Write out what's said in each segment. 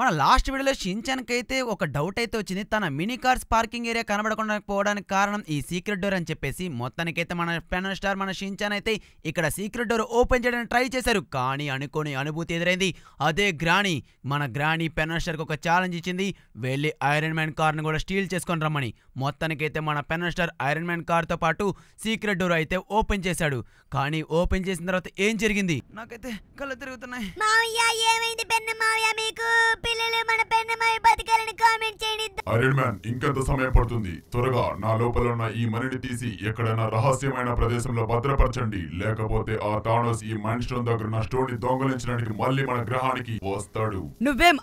మన లాస్ట్ వీడియోలో షిన్చాన్కి అయితే ఒక డౌట్ అయితే వచ్చింది తన మినీ కార్స్ పార్కింగ్ ఏరియా కనబడకుండా పోవడానికి కారణం ఈ సీక్రెట్ డోర్ అని చెప్పేసి మొత్తానికైతే మన పెనల్ స్టార్ మన షించాన్ అయితే ఇక్కడ సీక్రెట్ డోర్ ఓపెన్ చేయడానికి ట్రై చేశారు కానీ అనుకోని అనుభూతి ఎదురైంది అదే గ్రాణి మన గ్రాణి పెనల్ స్టార్కి ఒక ఛాలెంజ్ ఇచ్చింది వెళ్ళి ఐరన్ మ్యాన్ కార్ని కూడా స్టీల్ చేసుకొని రమ్మని మొత్తానికైతే మన పెనల్ స్టార్ ఐరన్ మ్యాన్ కార్తో పాటు సీక్రెట్ డోర్ అయితే ఓపెన్ చేశాడు కానీ ఓపెన్ చేసిన తర్వాత ఏం జరిగింది నాకైతే కళ్ళు తిరుగుతున్నాయి మన కామెంట్ చేయండి ఇంకెంత సమయం పడుతుంది త్వరగా నా లోపల ఉన్న ఈ తీసి ఎక్కడైనా రహస్యమైన ప్రదేశంలో భద్రపరచండి లేకపోతే ఆ తానోస్ ఈ మైన్ దగ్గర నా స్టోన్ దొంగలించడానికి మళ్ళీ మన గ్రహానికి వస్తాడు నువ్వేం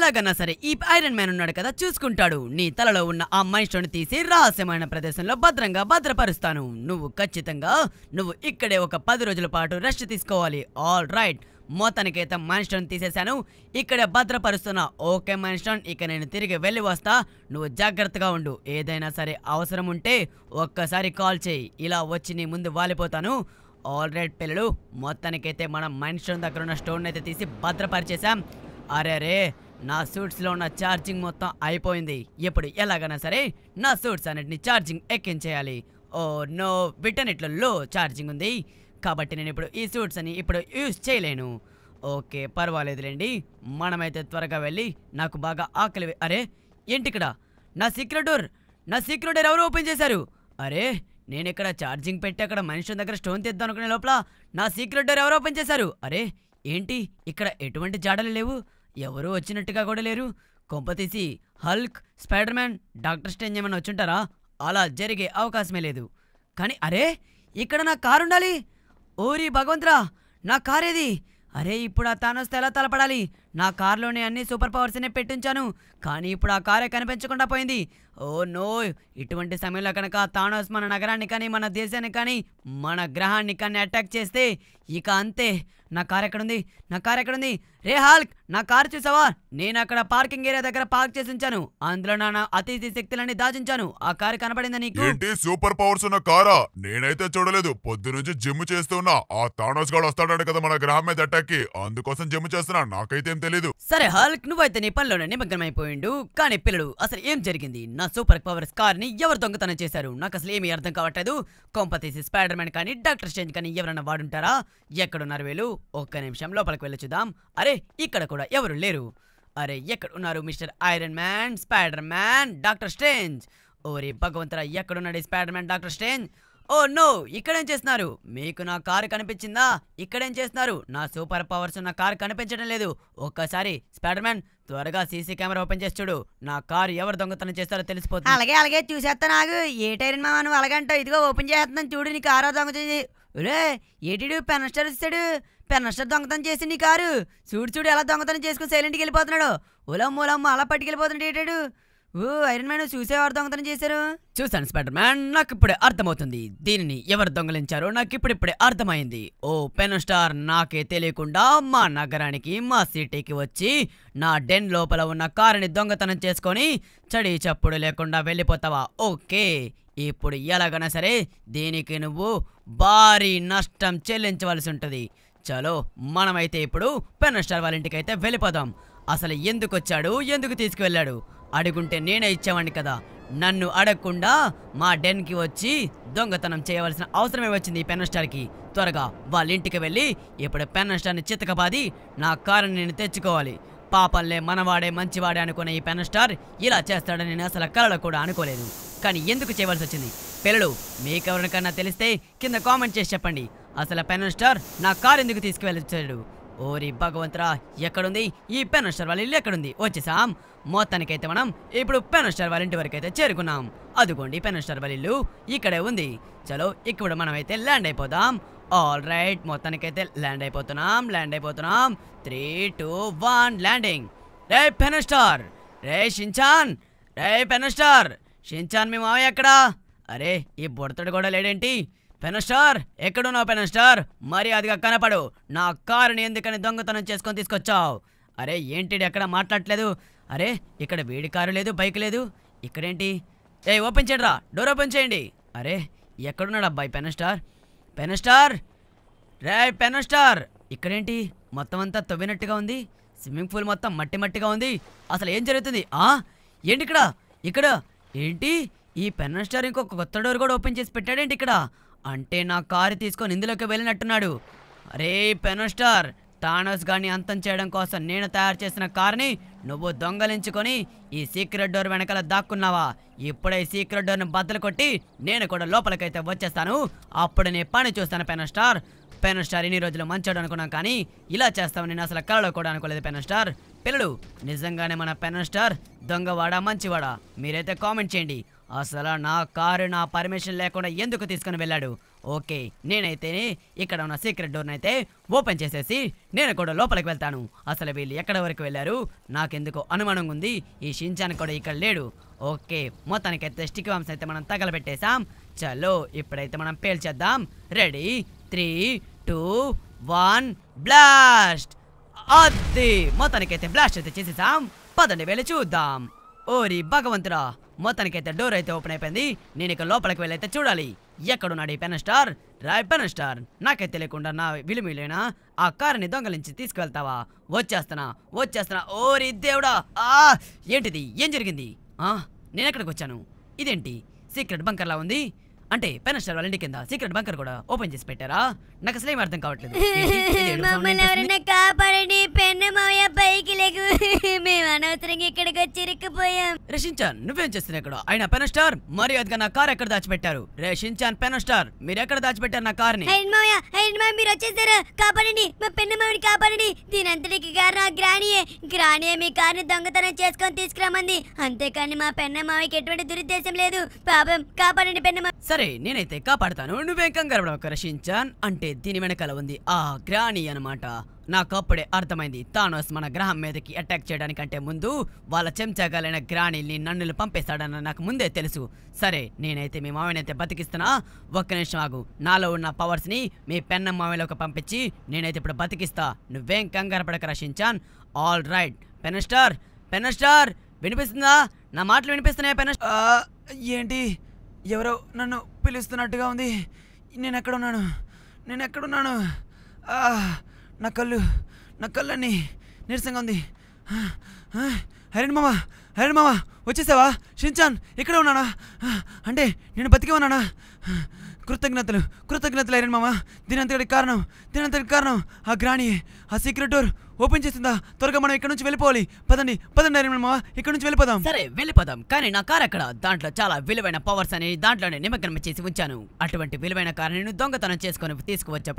ఎలాగన్నా సరే ఈ ఐరన్ మ్యాన్ ఉన్నాడు కదా చూసుకుంటాడు నీ తలలో ఉన్న ఆ మైన్ తీసి రహస్యమైన ప్రదేశంలో భద్రంగా భద్రపరుస్తాను నువ్వు ఖచ్చితంగా నువ్వు ఇక్కడే ఒక పది రోజుల పాటు రెస్ట్ తీసుకోవాలి ఆల్ రైట్ మొత్తానికైతే మనిషిని తీసేశాను ఇక్కడ భద్రపరుస్తున్న ఓకే మనిషిని ఇక నేను తిరిగి వెళ్ళి వస్తా నువ్వు జాగ్రత్తగా ఉండు ఏదైనా సరే అవసరం ఉంటే ఒక్కసారి కాల్ చేయి ఇలా వచ్చి నీ ముందు వాలిపోతాను ఆల్రెడీ పిల్లలు మొత్తానికైతే మనం మనిషిని దగ్గర ఉన్న స్టోన్ అయితే తీసి భద్రపరిచేసాం అరే రే నా సూట్స్లో ఉన్న ఛార్జింగ్ మొత్తం అయిపోయింది ఇప్పుడు ఎలాగైనా సరే నా సూట్స్ అన్నిటిని ఛార్జింగ్ ఎక్కించేయాలి ఓ నో వీటన్నిట్లో ఇట్లలో ఛార్జింగ్ ఉంది కాబట్టి నేను ఇప్పుడు ఈ సూట్స్ అని ఇప్పుడు యూజ్ చేయలేను ఓకే పర్వాలేదులేండి మనమైతే త్వరగా వెళ్ళి నాకు బాగా ఆకలి అరే ఏంటిక్కడ నా సీక్రెట్ డోర్ నా సీక్రెట్ డోర్ ఎవరు ఓపెన్ చేశారు అరే నేను ఇక్కడ ఛార్జింగ్ పెట్టి అక్కడ మనిషి దగ్గర స్టోన్ తెద్దాం అనుకునే లోపల నా సీక్రెట్ డోర్ ఎవరు ఓపెన్ చేశారు అరే ఏంటి ఇక్కడ ఎటువంటి జాడలు లేవు ఎవరు వచ్చినట్టుగా కూడా లేరు కొంపతీసి Hulk spider man doctor strange ఏమైనా వచ్చుంటారా అలా జరిగే అవకాశమే లేదు కానీ అరే ఇక్కడ నా కారు ఉండాలి ఓరి భగవంతురా నా ఏది అరే ఇప్పుడు ఆ వస్తే ఎలా తలపడాలి నా కార్లోనే అన్ని సూపర్ పవర్స్నే పెట్టించాను కానీ ఇప్పుడు ఆ కారే కనిపించకుండా పోయింది ఓ నో ఇటువంటి సమయంలో కనుక థానోస్ మన నగరాన్ని కానీ మన దేశాన్ని కానీ మన గ్రహాన్ని కానీ అటాక్ చేస్తే ఇక అంతే నా కార్ ఎక్కడుంది నా కార్ ఎక్కడుంది రే హాల్క్ నా కారు చూసావా నేను అక్కడ పార్కింగ్ ఏరియా దగ్గర పార్క్ చేసి ఉంచాను అందులో నా అతిథి శక్తులన్నీ దాచించాను ఆ కారు కనబడింది నీకు ఏంటి సూపర్ పవర్స్ ఉన్న కారా నేనైతే చూడలేదు పొద్దు నుంచి జిమ్ చేస్తున్నా ఆ తానోస్ గాడు వస్తాడు కదా మన గ్రహం మీద కి అందుకోసం జిమ్ చేస్తున్నా నాకైతే ఏం తెలియదు సరే హాల్క్ నువ్వైతే నీ పనిలోనే నిమగ్నమైపోయిండు కానీ పిల్లడు అసలు ఏం జరిగింది నా సూపర్ పవర్స్ కార్ ని ఎవరు దొంగతనం చేశారు నాకు అసలు ఏమీ అర్థం కావట్లేదు కొంపతీసి స్పైడర్ మ్యాన్ కానీ డాక్టర్ స్ట్రేంజ్ కానీ ఎవరైనా వాడుంటారా ఎక్కడున్నారు వీళ్ళు ఒక్క నిమిషం లోపలికి వెళ్ళి చూద్దాం అరే ఇక్కడ కూడా ఎవరు లేరు అరే ఎక్కడ ఉన్నారు mister iron man spider man doctor strange ఓరే భగవంతరా ఎక్కడున్నాడు spider man doctor strange oh no ఇక్కడేం చేస్తున్నారు మీకు నా కారు కనిపించిందా ఇక్కడేం చేస్తున్నారు నా సూపర్ పవర్స్ ఉన్న కారు కనిపించడం లేదు ఒక్కసారి స్పైడర్మ్యాన్ త్వరగా సీసీ కెమెరా ఓపెన్ చేసి చూడు నా కారు ఎవరు దొంగతనం చేస్తారో తెలిసిపోతుంది అలాగే అలాగే చూసేస్తా నాకు ఏ టైర్ మామ నువ్వు ఇదిగో ఓపెన్ చేస్తున్నాను చూడు నీ కారు దొంగతనం రే ఏటిడు పెనస్టర్ ఇస్తాడు పెనస్టర్ దొంగతనం చేసి నీ కారు చూడు చూడు ఎలా దొంగతనం చేసుకుని సైలెంట్కి వెళ్ళిపోతున్నాడు ఉలమ్మ ఉలమ్మ అలా పట్టుకెళ్ళిపోతున్నాడు ఏటాడు ఓ ఐరన్ మ్యాన్ చూసేవారు దొంగతనం చేశారు చూసాను స్పైడర్ మ్యాన్ నాకు ఇప్పుడే అర్థమవుతుంది దీనిని ఎవరు దొంగలించారో నాకు ఇప్పుడిప్పుడే అర్థమైంది ఓ పెన్ స్టార్ నాకే తెలియకుండా మా నగరానికి మా సిటీకి వచ్చి నా డెన్ లోపల ఉన్న కారుని దొంగతనం చేసుకొని చడి చప్పుడు లేకుండా వెళ్ళిపోతావా ఓకే ఇప్పుడు ఎలాగైనా సరే దీనికి నువ్వు భారీ నష్టం చెల్లించవలసి ఉంటుంది చలో మనమైతే ఇప్పుడు పెన్ స్టార్ వాళ్ళ ఇంటికి అయితే వెళ్ళిపోదాం అసలు ఎందుకు వచ్చాడు ఎందుకు తీసుకువెళ్ళాడు అడుగుంటే నేనే ఇచ్చేవాడిని కదా నన్ను అడగకుండా మా డెన్కి వచ్చి దొంగతనం చేయవలసిన అవసరమే వచ్చింది ఈ పెన్నస్టార్కి త్వరగా వాళ్ళ ఇంటికి వెళ్ళి ఇప్పుడు పెన్నస్టార్ని చితకబాది నా కారుని నేను తెచ్చుకోవాలి పాపల్లే మనవాడే మంచివాడే అనుకునే ఈ పెన్నస్టార్ ఇలా చేస్తాడని నేను అసలు కలలో కూడా అనుకోలేదు కానీ ఎందుకు చేయవలసి వచ్చింది పిల్లలు మీకెవరికన్నా తెలిస్తే కింద కామెంట్ చేసి చెప్పండి అసలు పెన్నస్టార్ నా కారు ఎందుకు తీసుకువెళ్ళొచ్చాడు ఓరి భగవంతరా ఎక్కడుంది ఈ పెనస్టర్ వాళ్ళ ఇల్లు ఎక్కడుంది వచ్చేసాం మొత్తానికైతే మనం ఇప్పుడు పెనస్టర్ వాళ్ళ ఇంటి వరకు అయితే చేరుకున్నాం అదిగోండి పెనస్టర్ వాళ్ళ ఇల్లు ఇక్కడే ఉంది చలో ఇక్కడ మనం అయితే ల్యాండ్ అయిపోదాం ఆల్ రైట్ మొత్తానికైతే ల్యాండ్ అయిపోతున్నాం ల్యాండ్ అయిపోతున్నాం త్రీ టూ వన్ ల్యాండింగ్ రే పెనస్టార్ రే షించాన్ రే పెనస్టార్ షించాన్ మీ మావయ్య ఎక్కడా అరే ఈ బుడతడు కూడా లేడేంటి పెనస్టార్ ఎక్కడున్నావు పెనస్టార్ మరి అదిగా కనపడు నా కారుని ఎందుకని దొంగతనం చేసుకొని తీసుకొచ్చావు అరే ఏంటి ఎక్కడ మాట్లాడట్లేదు అరే ఇక్కడ వేడి కారు లేదు బైక్ లేదు ఇక్కడేంటి ఏ ఓపెన్ చేయండి రా డోర్ ఓపెన్ చేయండి అరే ఎక్కడున్నాడు అబ్బాయి పెనస్టార్ పెనస్టార్ రే పెనస్టార్ ఇక్కడేంటి మొత్తం అంతా తవ్వినట్టుగా ఉంది స్విమ్మింగ్ పూల్ మొత్తం మట్టి మట్టిగా ఉంది అసలు ఏం జరుగుతుంది ఆ ఏంటి ఇక్కడ ఇక్కడ ఏంటి ఈ పెన్నస్టార్ స్టార్ ఇంకొక కొత్త డోర్ కూడా ఓపెన్ చేసి పెట్టాడేంటి ఇక్కడ అంటే నా కారు తీసుకొని ఇందులోకి వెళ్ళినట్టున్నాడు అరే పెనోస్టార్ థానోస్ గాని అంతం చేయడం కోసం నేను తయారు చేసిన కార్ని నువ్వు దొంగలించుకొని ఈ సీక్రెట్ డోర్ వెనకాల దాక్కున్నావా ఇప్పుడే ఈ సీక్రెట్ డోర్ని బద్దలు కొట్టి నేను కూడా లోపలికైతే వచ్చేస్తాను అప్పుడు నీ పని చూస్తాను పెనోస్టార్ పెనోస్టార్ ఇన్ని రోజులు మంచోడు అనుకున్నాం కానీ ఇలా చేస్తావు నేను అసలు కళలో కూడా అనుకోలేదు పెనోస్టార్ పిల్లలు నిజంగానే మన పెనోస్టార్ దొంగవాడా మంచివాడా మీరైతే కామెంట్ చేయండి అసలు నా కారు నా పర్మిషన్ లేకుండా ఎందుకు తీసుకుని వెళ్ళాడు ఓకే నేనైతే ఇక్కడ ఉన్న సీక్రెట్ డోర్ని అయితే ఓపెన్ చేసేసి నేను కూడా లోపలికి వెళ్తాను అసలు వీళ్ళు ఎక్కడ వరకు వెళ్ళారు నాకెందుకు అనుమానంగా ఉంది ఈ షించాన్ కూడా ఇక్కడ లేడు ఓకే మొత్తానికైతే స్టిక్ వామ్స్ అయితే మనం తగలబెట్టేశాం చలో ఇప్పుడైతే మనం పేల్చేద్దాం ready three two one blast అది మొత్తానికి అయితే బ్లాస్ట్ అయితే చేసేసాం పదండి వెళ్ళి చూద్దాం ఓరి భగవంతురా మొత్తానికైతే డోర్ అయితే ఓపెన్ అయిపోయింది నేను ఇక లోపలికి వెళ్ళైతే చూడాలి ఎక్కడున్నాడు ఈ పెన్ స్టార్ రాయ్ పెన్ స్టార్ నాకైతే తెలియకుండా నా విలుమిలేనా ఆ కారుని దొంగలించి తీసుకువెళ్తావా వచ్చేస్తున్నా వచ్చేస్తున్నా ఓరి దేవుడా ఆ ఏంటిది ఏం జరిగింది నేనెక్కడికి వచ్చాను ఇదేంటి సీక్రెట్ బంకర్లా ఉంది అంటే పెన్ స్టార్ వాళ్ళ ఇంటి కింద సీక్రెట్ బంకర్ కూడా ఓపెన్ చేసి పెట్టారా నాకు అసలు ఏం అర్థం కావట్లేదు పైకి లేకు మేము అనవసరంగా ఇక్కడికి వచ్చి ఇరుక్కుపోయాం రషించాన్ నువ్వేం చేస్తున్నావు ఇక్కడ ఆయన పెన్ స్టార్ మరి అదిగా నా కార్ ఎక్కడ దాచిపెట్టారు రషించాన్ పెన్ స్టార్ మీరు ఎక్కడ దాచిపెట్టారు నా కార్ ని మీరు వచ్చేసారు కాపాడండి మా పెన్ను మావిడి కాపాడండి దీని అంతటికి కారణం గ్రాణియే గ్రానియే మీ ని దొంగతనం చేసుకొని తీసుకురామంది అంతేకాని మా పెన్న ఎటువంటి దురుద్దేశం లేదు పాపం కాపాడండి పెన్నమా సరే సరే నేనైతే కాపాడతాను నువ్వేం కంగారు పడవక అంటే దీని వెనకాల ఉంది ఆ గ్రాణి అనమాట నాకు అప్పుడే అర్థమైంది తాను మన గ్రహం మీదకి అటాక్ చేయడానికంటే ముందు వాళ్ళ చెంచాగాలైన గ్రాణిని నన్నులు పంపేస్తాడని నాకు ముందే తెలుసు సరే నేనైతే మీ మావినైతే బతికిస్తున్నా ఒక్క నిమిషం ఆగు నాలో ఉన్న పవర్స్ని మీ పెన్న మావిలోకి పంపించి నేనైతే ఇప్పుడు బతికిస్తా నువ్వేం కంగారు పడక రషించాన్ ఆల్ రైట్ పెనస్టార్ పెనస్టార్ వినిపిస్తుందా నా మాటలు వినిపిస్తున్నాయా పెనస్టార్ ఏంటి ఎవరో నన్ను పిలుస్తున్నట్టుగా ఉంది నేను ఎక్కడున్నాను నేను ఎక్కడున్నాను నా కళ్ళు నా కళ్ళు అన్ని నీరసంగా ఉంది హరిణ్ మామ హరిణ్ మామ వచ్చేసావా షిన్చాన్ ఇక్కడ ఉన్నానా అంటే నేను బతికే ఉన్నానా కృతజ్ఞతలు కృతజ్ఞతలు హరిణ్ మామ అంతటి కారణం అంతటి కారణం ఆ గ్రాణి ఆ సీక్రెట్ డోర్ ఓపెన్ చేసిందా త్వరగా మనం ఇక్కడ నుంచి వెళ్ళిపోవాలి పదండి పదండి నరేన్ ఇక్కడ నుంచి వెళ్ళిపోదాం సరే వెళ్ళిపోదాం కానీ నా కార్ అక్కడ దాంట్లో చాలా విలువైన పవర్స్ అని దాంట్లోనే నిమగ్నం చేసి ఉంచాను అటువంటి విలువైన కార్ నేను దొంగతనం చేసుకుని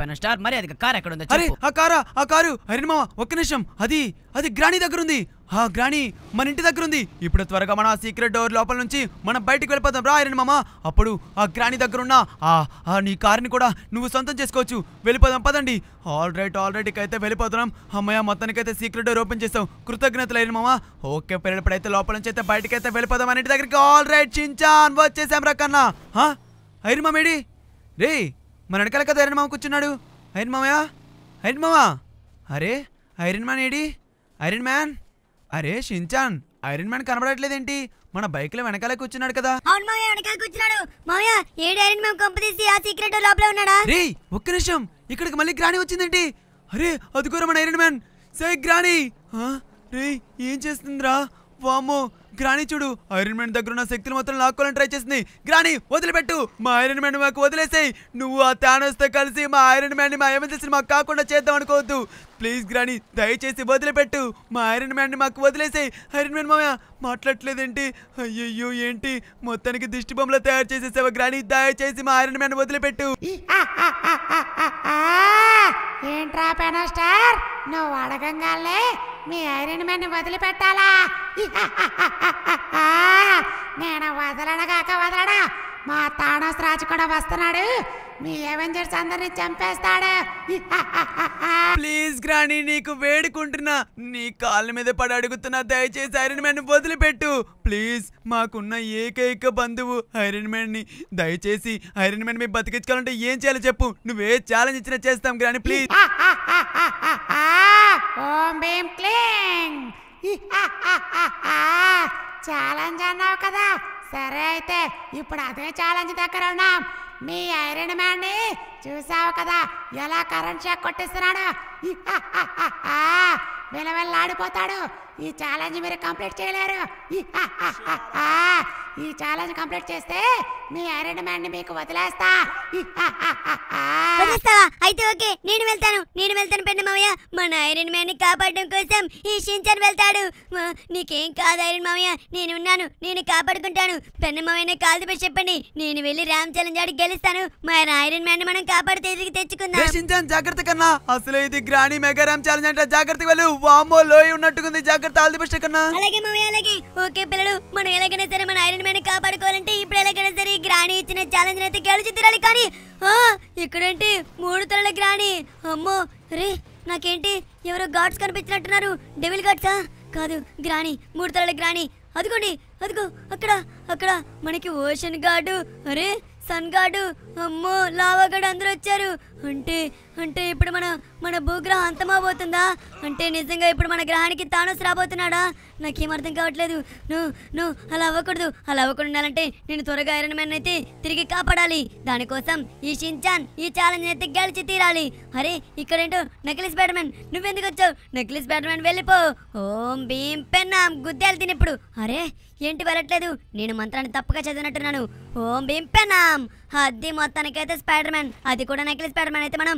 పైన స్టార్ మర్యాదగా కార్ ఎక్కడ ఉందో ఆ కారా ఆ కారు హరిన్ ఒక్క నిమిషం అది అది గ్రాణి దగ్గర ఉంది ఆ గ్రాణి మన ఇంటి దగ్గర ఉంది ఇప్పుడు త్వరగా మనం ఆ సీక్రెట్ డోర్ లోపల నుంచి మనం బయటికి వెళ్ళిపోతాం రా ఆయన మామ అప్పుడు ఆ గ్రాణి దగ్గర ఉన్న ఆ నీ కార్ని కూడా నువ్వు సొంతం చేసుకోవచ్చు వెళ్ళిపోదాం పదండి ఆల్ రైట్ ఆల్ రైట్ అయితే వెళ్ళిపోతున్నాం అమ్మయ్య మొత్తానికైతే సీక్రెట్ డోర్ ఓపెన్ చేస్తాం కృతజ్ఞతలు అయిన మామ ఓకే అయితే లోపల నుంచి అయితే బయటకి అయితే వెళ్ళిపోదాం అనేటి దగ్గరికి ఆల్ రైట్ చించాన్ వచ్చేసాం రా కన్నా ఐరన్ మామేడి రే మన వెనకాల కదా ఐరన్ మామ కూర్చున్నాడు ఐరన్ మామయ్య ఐరన్ మామ అరే ఐరన్ మ్యాన్ ఏడి ఐరన్ మ్యాన్ అరే షించాన్ ఐరన్ మ్యాన్ కనబడట్లేదేంటి మన బైక్ లో వెనకాల కూర్చున్నాడు కదా అవును మావయ్య వెనకాల కూర్చున్నాడు మావయ్య ఏడు ఐరన్ మ్యాన్ కొంపదీసి ఆ సీక్రెట్ లోపల ఉన్నాడా రే ఒక్క నిమిషం ఇక్కడికి మళ్ళీ గ్రాని వచ్చిందేంటి అరే అదుకోరా మన ఐరన్ మ్యాన్ సై గ్రాని రే ఏం చేస్తుందిరా వామో గ్రాని చూడు ఐరన్ మ్యాన్ దగ్గర ఉన్న శక్తులు మొత్తం లాక్కోవాలని ట్రై చేసింది గ్రాని వదిలిపెట్టు మా ఐరన్ మ్యాన్ మాకు వదిలేసాయి నువ్వు ఆ తానోస్తో కలిసి మా ఐరన్ మ్యాన్ని మా ఎమర్జెన్సీ మాకు కాకుండా చేద్దాం అనుకోవద్దు ప్లీజ్ గ్రాని దయచేసి వదిలిపెట్టు మా ఐరన్ మ్యాన్ని మాకు వదిలేసాయి ఐరన్ మ్యాన్ మామయ్య మాట్లాడలేదేంటి అయ్యయ్యో ఏంటి మొత్తానికి దిష్టి బొమ్మలు తయారు చేసేసావు గ్రాని దయచేసి మా ఐరన్ మ్యాన్ వదిలిపెట్టు ఏంట్రా పెనస్టార్ నువ్వు అడగంగానే మీ ఐరన్ మ్యాన్ని వదిలిపెట్టాలా నేను వదలడగాక వదలడా మా తానోస్ రాజు కూడా వస్తున్నాడు మీ ఎవెంజర్స్ అందరిని చంపేస్తాడు ప్లీజ్ గ్రాని నీకు వేడుకుంటున్నా నీ కాళ్ళ మీద పడి అడుగుతున్నా దయచేసి ఐరన్ మ్యాన్ వదిలిపెట్టు ప్లీజ్ మాకున్న ఏకైక బంధువు ఐరన్ మ్యాన్ ని దయచేసి ఐరన్ మ్యాన్ మీ బతికించుకోవాలంటే ఏం చేయాలో చెప్పు నువ్వే ఛాలెంజ్ ఇచ్చినా చేస్తాం గ్రాని ప్లీజ్ ఓం భీం క్లీంగ్ ఛాలెంజ్ అన్నావు కదా సరే అయితే ఇప్పుడు అదే ఛాలెంజ్ దగ్గర ఉన్నాం మీ ఐరన్ మ్యాన్ని చూసావు కదా ఎలా కరెంట్ షాక్ కొట్టిస్తున్నాడు విలవెల్లాడిపోతాడు ఈ ఛాలెంజ్ మీరు కంప్లీట్ చేయలేరు ఈ ఛాలెంజ్ కంప్లీట్ చేస్తే మీ ఐరన్ మ్యాన్ ని మీకు వదిలేస్తా వదిలేస్తావా అయితే ఓకే నేను వెళ్తాను నేను వెళ్తాను పెద్ద మామయ్య మన ఐరన్ మ్యాన్ ని కాపాడడం కోసం ఈ షించన్ వెళ్తాడు నీకేం కాదు ఐరన్ మామయ్య ఉన్నాను నేను కాపాడుకుంటాను పెద్ద కాదు కాల్ది పెట్టి చెప్పండి నేను వెళ్ళి రామ్ ఛాలెంజ్ ఆడి గెలుస్తాను మరి ఐరన్ మ్యాన్ ని మనం కాపాడితే తిరిగి తెచ్చుకుందాం షించన్ జాగ్రత్త కన్నా అసలు ఇది గ్రాని మెగా రామ్ ఛాలెంజ్ అంటే జాగ్రత్తగా వెళ్ళు వామో లోయ ఉంది జాగ్రత్త ఆల్ది బెస్ట్ కన్నా అలాగే మావయ్య అలాగే ఓకే పిల్లలు మనం ఎలాగైనా సరే మన ఐరన్ స్పైడర్ కాపాడుకోవాలంటే ఇప్పుడు ఎలాగైనా సరే గ్రాణి ఇచ్చిన ఛాలెంజ్ అయితే గెలిచి తీరాలి కానీ ఇక్కడేంటి మూడు తరల గ్రాణి అమ్మో రే నాకేంటి ఎవరో గాడ్స్ కనిపించినట్టున్నారు డెవిల్ గాడ్సా కాదు గ్రాణి మూడు తరల గ్రాణి అదుకోండి అదుకో అక్కడ అక్కడ మనకి ఓషన్ గార్డు అరే సన్ గార్డు అమ్మో లావగడ అందరూ వచ్చారు అంటే అంటే ఇప్పుడు మన మన భూగ్రహం అంతమవుతుందా అంటే నిజంగా ఇప్పుడు మన గ్రహానికి తానోస్ రాబోతున్నాడా నాకేం అర్థం కావట్లేదు నువ్వు నువ్వు అలా అవ్వకూడదు అలా అవ్వకుండా ఉండాలంటే నేను త్వరగా ఐరన్ మ్యాన్ అయితే తిరిగి కాపాడాలి దానికోసం ఈ షిన్చాన్ ఈ ఛాలెంజ్ అయితే గెలిచి తీరాలి అరే ఇక్కడేంటో నకిలీస్ బ్యాట్మెన్ నువ్వెందుకు వచ్చావు నకిలీస్ బ్యాట్మెన్ వెళ్ళిపో ఓం భీం పెన్నాం గుద్దెలు తినప్పుడు అరే ఏంటి వెళ్ళట్లేదు నేను మంత్రాన్ని తప్పగా చదివినట్టున్నాను ఓం భీం పెన్నాం హద్ది మొత్తానికైతే స్పైడర్ మ్యాన్ అది కూడా నకిలీ స్పైడర్ మ్యాన్ అయితే మనం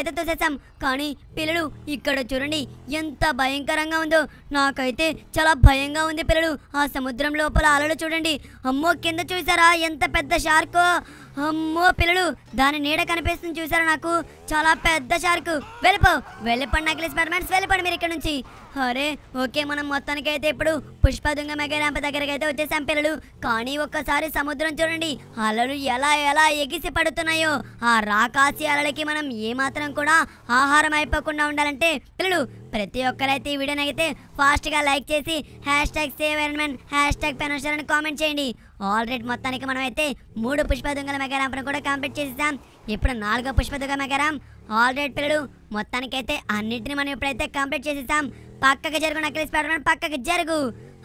అయితే తోసేసాం కానీ పిల్లలు ఇక్కడ చూడండి ఎంత భయంకరంగా ఉందో నాకైతే చాలా భయంగా ఉంది పిల్లలు ఆ సముద్రం లోపల అలలు చూడండి అమ్మో కింద చూసారా ఎంత పెద్ద షార్కో అమ్మో పిల్లలు దాని నీడ కనిపిస్తుంది చూసారా నాకు చాలా పెద్ద షార్క్ వెళ్ళిపో వెళ్ళిపోండి నకిలీ స్పైడర్మ్యాన్స్ వెళ్ళిపోండి మీరు ఇక్కడ నుంచి అరే ఓకే మనం మొత్తానికి అయితే ఇప్పుడు పుష్పదుంగ మెగారాంప దగ్గరికి అయితే వచ్చేసాం పిల్లలు కానీ ఒక్కసారి సముద్రం చూడండి అలలు ఎలా ఎలా ఎగిసి పడుతున్నాయో ఆ రాకాసి అలలకి మనం ఏమాత్రం కూడా ఆహారం అయిపోకుండా ఉండాలంటే పిల్లలు ప్రతి ఒక్కరైతే ఈ వీడియోని ఫాస్ట్గా లైక్ చేసి hash tag save man hash tag పెనోషర్ అని కామెంట్ చేయండి ఆల్రెడీ మొత్తానికి మనం అయితే మూడు పుష్ప దొంగల మెగారాంపును కూడా కంప్లీట్ చేసేసాం ఇప్పుడు నాలుగో పుష్ప దొంగ మెగారాం ఆల్రెడీ పిల్లడు మొత్తానికైతే అన్నింటిని మనం ఇప్పుడైతే కంప్లీట్ చేసేసాం పక్కకి జరుగు నక్లీస్ పెట్టడం పక్కకి జరుగు